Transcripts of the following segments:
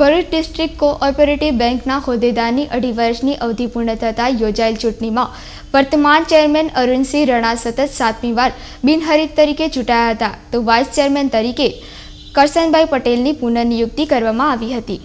Bharuch district cooperative બેંકના હોદ્દેદારની અઢી વર્ષની અવધિ પૂર્ણ થતાં યોજાયેલ ચૂંટણીમાં વર્તમાન ચેરમેન અરુણસિંહ રણા સતત સાતમી વાર બિનહરીફ તરીકે ચૂંટાયા હતા તો વાઇસ ચેરમેન તરીકે કરસનભાઈ પટેલની પુનઃનિયુક્તિ કરવામાં આવી હતી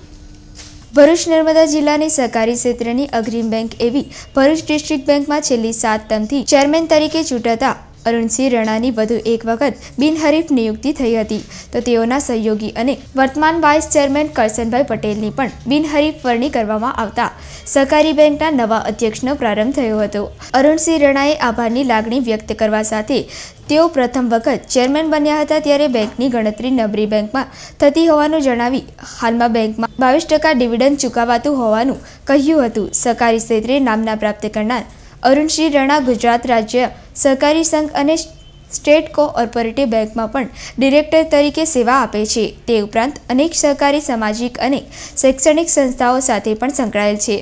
ભરૂચ નર્મદા જિલ્લાની સહકારી ક્ષેત્રની અગ્રીમ બેંક એવી ભરૂચ ડિસ્ટ્રિક્ટ બેંકમાં છેલ્લી સાત ટર્મથી ચેરમેન તરીકે ચૂંટાતા અરુણસિંહ રણાની વધુ એક વખત બિનહરીફ નિયુક્તિ થઈ હતી તો તેઓના સહયોગી અને વર્તમાન વાઇસ ચેરમેન કરશનભાઈ પટેલની પણ બિનહરીફ વરણી કરવામાં આવતા સહકારી બેંકના નવા અધ્યક્ષનો પ્રારંભ થયો હતો અરુણસિંહ રણાએ આભારની લાગણી વ્યક્ત કરવા સાથે તેઓ પ્રથમ વખત ચેરમેન બન્યા હતા ત્યારે બેંકની ગણતરી નબરી બેંકમાં થતી હોવાનું જણાવી હાલમાં બેંકમાં બાવીસ ટકા ડિવિડન્ડ ચૂકવાતું હોવાનું કહ્યું હતું સહકારી ક્ષેત્રે નામના પ્રાપ્ત કરનાર અરુણશ્રી રણા ગુજરાત રાજ્ય સહકારી સંઘ અને સ્ટેટ કોઓપરેટિવ બેંકમાં પણ ડિરેક્ટર તરીકે સેવા આપે છે તે ઉપરાંત અનેક સહકારી સામાજિક અને શૈક્ષણિક સંસ્થાઓ સાથે પણ સંકળાયેલ છે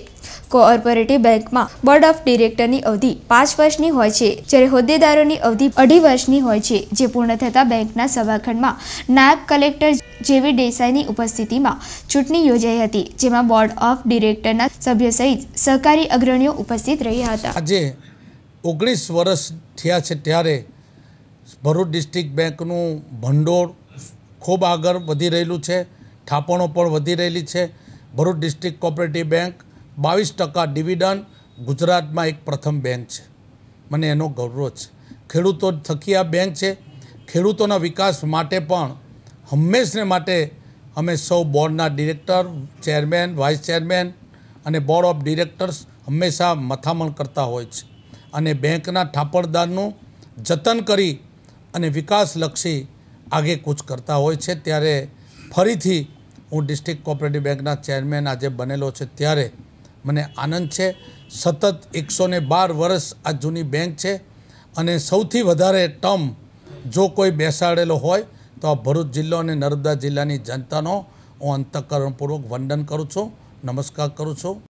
કોઓપરેટિવ બેંકમાં બોર્ડ ઓફ ડિરેક્ટરની અવધિ પાંચ વર્ષની હોય છે જ્યારે હોદ્દેદારોની અવધિ અઢી વર્ષની હોય છે જે પૂર્ણ થતાં બેંકના સભાખંડમાં નાયબ કલેક્ટર જેવી દેસાઈની ઉપસ્થિતિમાં ચૂંટણી યોજાઈ હતી જેમાં બોર્ડ ઓફ ડિરેક્ટરના સભ્ય સહિત સહકારી અગ્રણીઓ ઉપસ્થિત રહ્યા હતા આજે ઓગણીસ વર્ષ થયા છે ત્યારે ભરૂચ ડિસ્ટ્રિક્ટ બેંકનું ભંડોળ ખૂબ આગળ વધી રહેલું છે થાપણો પણ વધી રહેલી છે ભરૂચ ડિસ્ટ્રિક્ટ કોઓપરેટિવ બેંક બાવીસ ટકા ડિવિડન્ડ ગુજરાતમાં એક પ્રથમ બેંક છે મને એનો ગૌરવ છે ખેડૂતો થકી આ બેંક છે ખેડૂતોના વિકાસ માટે પણ હંમેશને માટે અમે સૌ બોર્ડના ડિરેક્ટર ચેરમેન વાઇસ ચેરમેન અને બોર્ડ ઓફ ડિરેક્ટર્સ હંમેશા મથામણ કરતા હોય છે અને બેંકના ઠાપરદારનું જતન કરી અને વિકાસલક્ષી આગે કૂચ કરતા હોય છે ત્યારે ફરીથી હું ડિસ્ટ્રિક્ટ કોઓપરેટિવ બેંકના ચેરમેન આજે બનેલો છે ત્યારે મને આનંદ છે સતત એકસો બાર વર્ષ આ જૂની બેંક છે અને સૌથી વધારે ટર્મ જો કોઈ બેસાડેલો હોય તો ભરૂચ જિલ્લો અને નર્મદા જિલ્લાની જનતાનો હું અંતઃકરણપૂર્વક વંદન કરું છું નમસ્કાર કરું છું